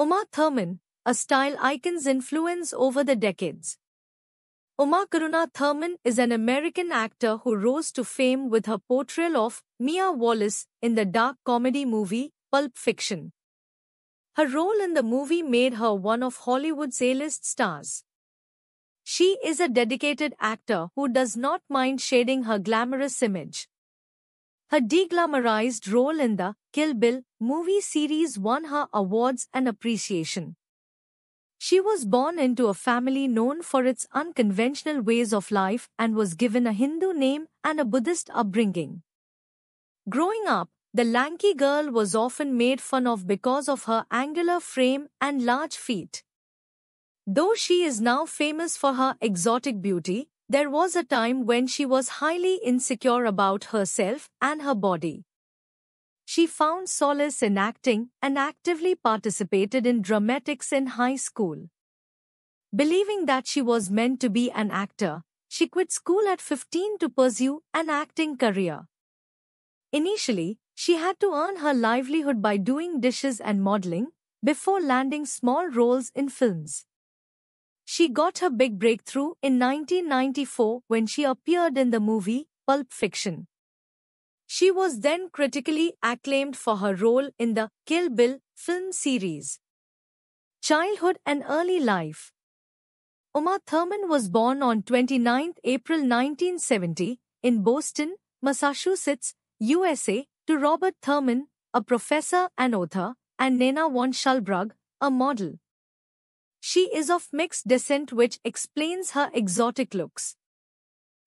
Uma Thurman, a style icon's influence over the decades. Uma Karuna Thurman is an American actor who rose to fame with her portrayal of Mia Wallace in the dark comedy movie Pulp Fiction. Her role in the movie made her one of Hollywood's A-list stars. She is a dedicated actor who does not mind shading her glamorous image. Her deglamorized role in the Kill Bill movie series won her awards and appreciation. She was born into a family known for its unconventional ways of life and was given a Hindu name and a Buddhist upbringing. Growing up, the lanky girl was often made fun of because of her angular frame and large feet. Though she is now famous for her exotic beauty, there was a time when she was highly insecure about herself and her body. She found solace in acting and actively participated in dramatics in high school. Believing that she was meant to be an actor, she quit school at 15 to pursue an acting career. Initially, she had to earn her livelihood by doing dishes and modeling before landing small roles in films. She got her big breakthrough in 1994 when she appeared in the movie Pulp Fiction. She was then critically acclaimed for her role in the Kill Bill film series. Childhood and Early Life Uma Thurman was born on 29 April 1970 in Boston, Massachusetts, USA, to Robert Thurman, a professor and author, and Nena von Schalbrug, a model. She is of mixed descent which explains her exotic looks.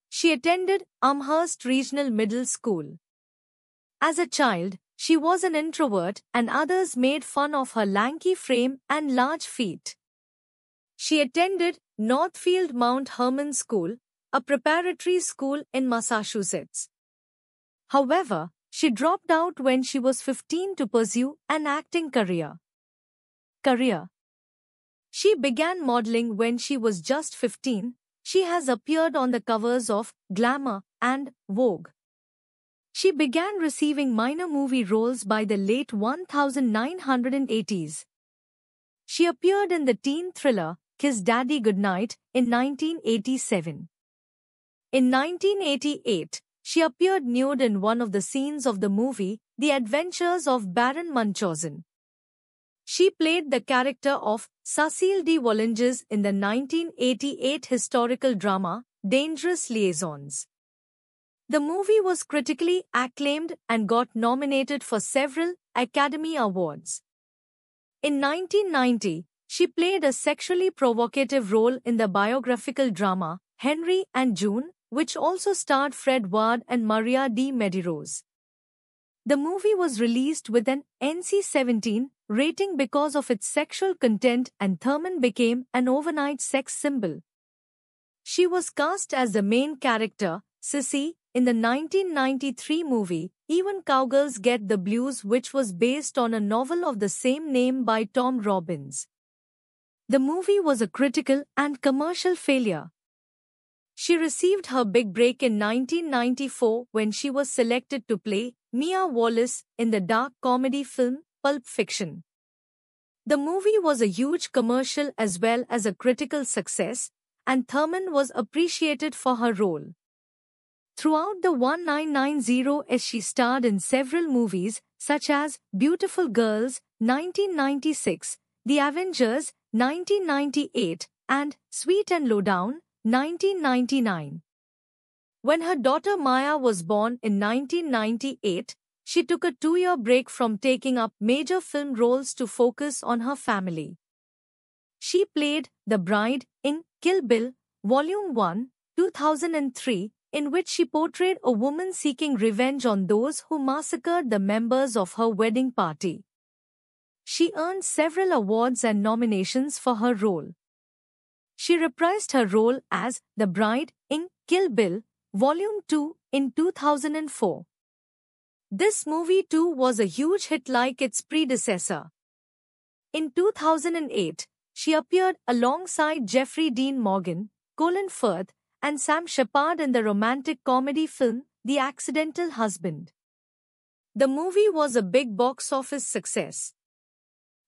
She attended Amherst Regional Middle School. As a child, she was an introvert and others made fun of her lanky frame and large feet. She attended Northfield Mount Hermon School, a preparatory school in Massachusetts. However, she dropped out when she was 15 to pursue an acting career. Career she began modeling when she was just 15. She has appeared on the covers of Glamour and Vogue. She began receiving minor movie roles by the late 1980s. She appeared in the teen thriller Kiss Daddy Goodnight in 1987. In 1988, she appeared nude in one of the scenes of the movie The Adventures of Baron Munchausen. She played the character of Cecile de Wallinges in the 1988 historical drama Dangerous Liaisons. The movie was critically acclaimed and got nominated for several Academy Awards. In 1990, she played a sexually provocative role in the biographical drama Henry and June, which also starred Fred Ward and Maria de Medeiros. The movie was released with an NC-17 rating because of its sexual content and Thurman became an overnight sex symbol. She was cast as the main character, Sissy, in the 1993 movie, Even Cowgirls Get the Blues which was based on a novel of the same name by Tom Robbins. The movie was a critical and commercial failure, she received her big break in 1994 when she was selected to play Mia Wallace in the dark comedy film Pulp Fiction. The movie was a huge commercial as well as a critical success, and Thurman was appreciated for her role. Throughout the 1990s, she starred in several movies such as Beautiful Girls 1996, The Avengers 1998, and Sweet and Lowdown 1999 When her daughter Maya was born in 1998, she took a two-year break from taking up major film roles to focus on her family. She played the bride in Kill Bill, Volume 1, 2003, in which she portrayed a woman seeking revenge on those who massacred the members of her wedding party. She earned several awards and nominations for her role. She reprised her role as the bride in Kill Bill Volume 2 in 2004. This movie too was a huge hit like its predecessor. In 2008, she appeared alongside Jeffrey Dean Morgan, Colin Firth, and Sam Shepard in the romantic comedy film The Accidental Husband. The movie was a big box office success.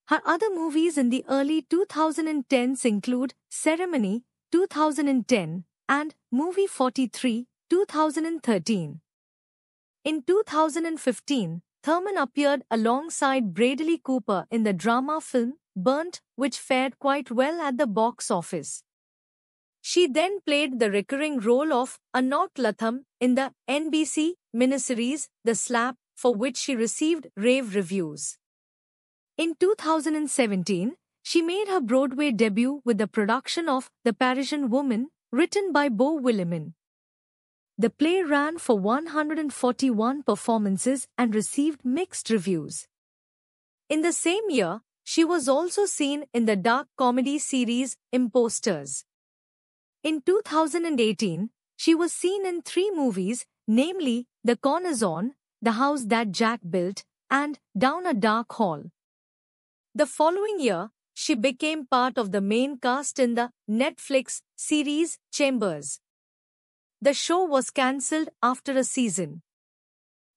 Her other movies in the early 2010s include Ceremony 2010 and Movie 43 2013. In 2015, Thurman appeared alongside Bradley Cooper in the drama film Burnt, which fared quite well at the box office. She then played the recurring role of Anok Latham in the NBC miniseries The Slap, for which she received rave reviews. In 2017, she made her Broadway debut with the production of The Parisian Woman, written by Beau Willimon. The play ran for 141 performances and received mixed reviews. In the same year, she was also seen in the dark comedy series Imposters. In 2018, she was seen in three movies, namely The on*, The House That Jack Built, and Down a Dark Hall. The following year, she became part of the main cast in the Netflix series Chambers. The show was cancelled after a season.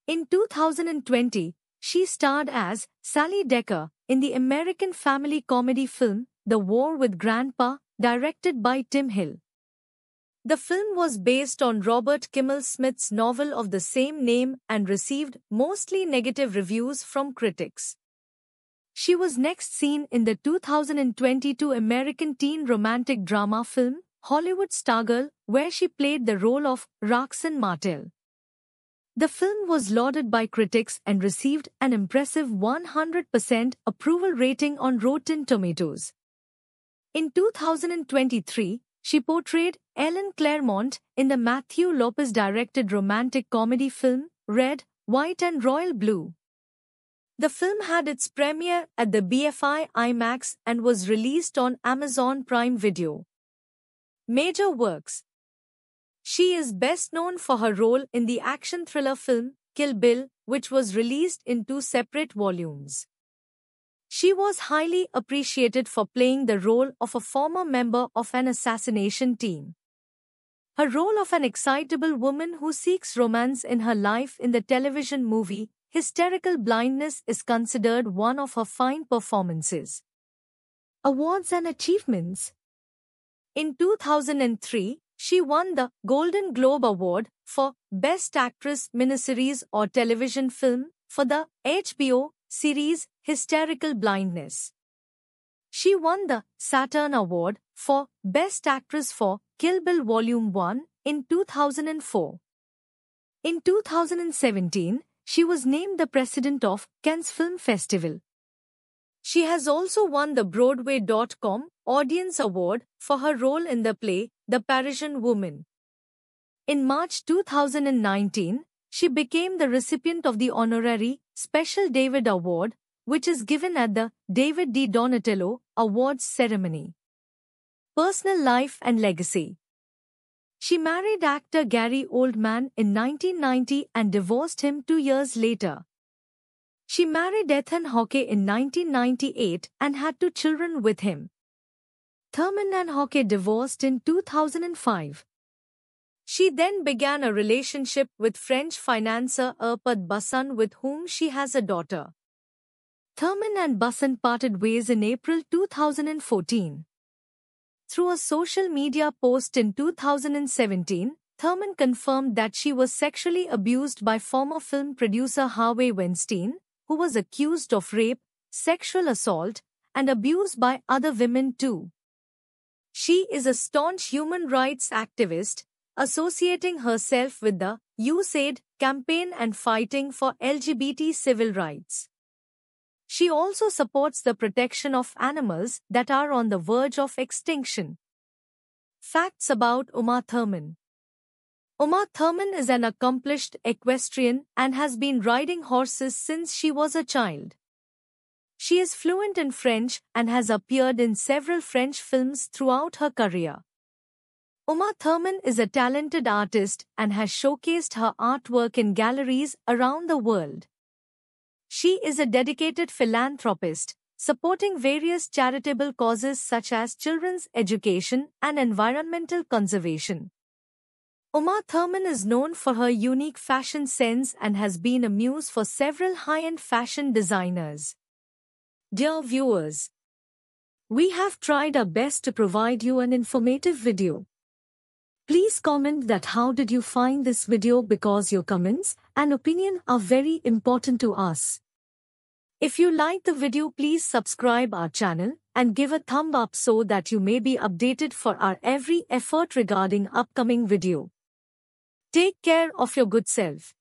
In 2020, she starred as Sally Decker in the American family comedy film The War with Grandpa, directed by Tim Hill. The film was based on Robert Kimmel Smith's novel of the same name and received mostly negative reviews from critics. She was next seen in the 2022 American teen romantic drama film, Hollywood Stargirl, where she played the role of Roxanne Martel. The film was lauded by critics and received an impressive 100% approval rating on Rotten Tomatoes. In 2023, she portrayed Ellen Claremont in the Matthew Lopez directed romantic comedy film Red, White and Royal Blue. The film had its premiere at the BFI IMAX and was released on Amazon Prime Video. Major works She is best known for her role in the action thriller film Kill Bill, which was released in two separate volumes. She was highly appreciated for playing the role of a former member of an assassination team. Her role of an excitable woman who seeks romance in her life in the television movie Hysterical Blindness is considered one of her fine performances. Awards and Achievements In 2003, she won the Golden Globe Award for Best Actress Miniseries or Television Film for the HBO series Hysterical Blindness. She won the Saturn Award for Best Actress for Kill Bill Volume 1 in 2004. In 2017, she was named the president of Cannes Film Festival. She has also won the Broadway.com Audience Award for her role in the play The Parisian Woman. In March 2019, she became the recipient of the honorary Special David Award, which is given at the David D. Donatello Awards ceremony. Personal life and legacy. She married actor Gary Oldman in 1990 and divorced him two years later. She married Ethan Hawke in 1998 and had two children with him. Thurman and Hawke divorced in 2005. She then began a relationship with French financier Erpat Bassan with whom she has a daughter. Thurman and Bassan parted ways in April 2014. Through a social media post in 2017, Thurman confirmed that she was sexually abused by former film producer Harvey Weinstein, who was accused of rape, sexual assault, and abuse by other women too. She is a staunch human rights activist, associating herself with the USAID campaign and fighting for LGBT civil rights. She also supports the protection of animals that are on the verge of extinction. Facts about Uma Thurman Uma Thurman is an accomplished equestrian and has been riding horses since she was a child. She is fluent in French and has appeared in several French films throughout her career. Uma Thurman is a talented artist and has showcased her artwork in galleries around the world. She is a dedicated philanthropist, supporting various charitable causes such as children's education and environmental conservation. Uma Thurman is known for her unique fashion sense and has been a muse for several high-end fashion designers. Dear viewers, we have tried our best to provide you an informative video. Please comment that how did you find this video because your comments and opinion are very important to us. If you like the video please subscribe our channel and give a thumb up so that you may be updated for our every effort regarding upcoming video. Take care of your good self.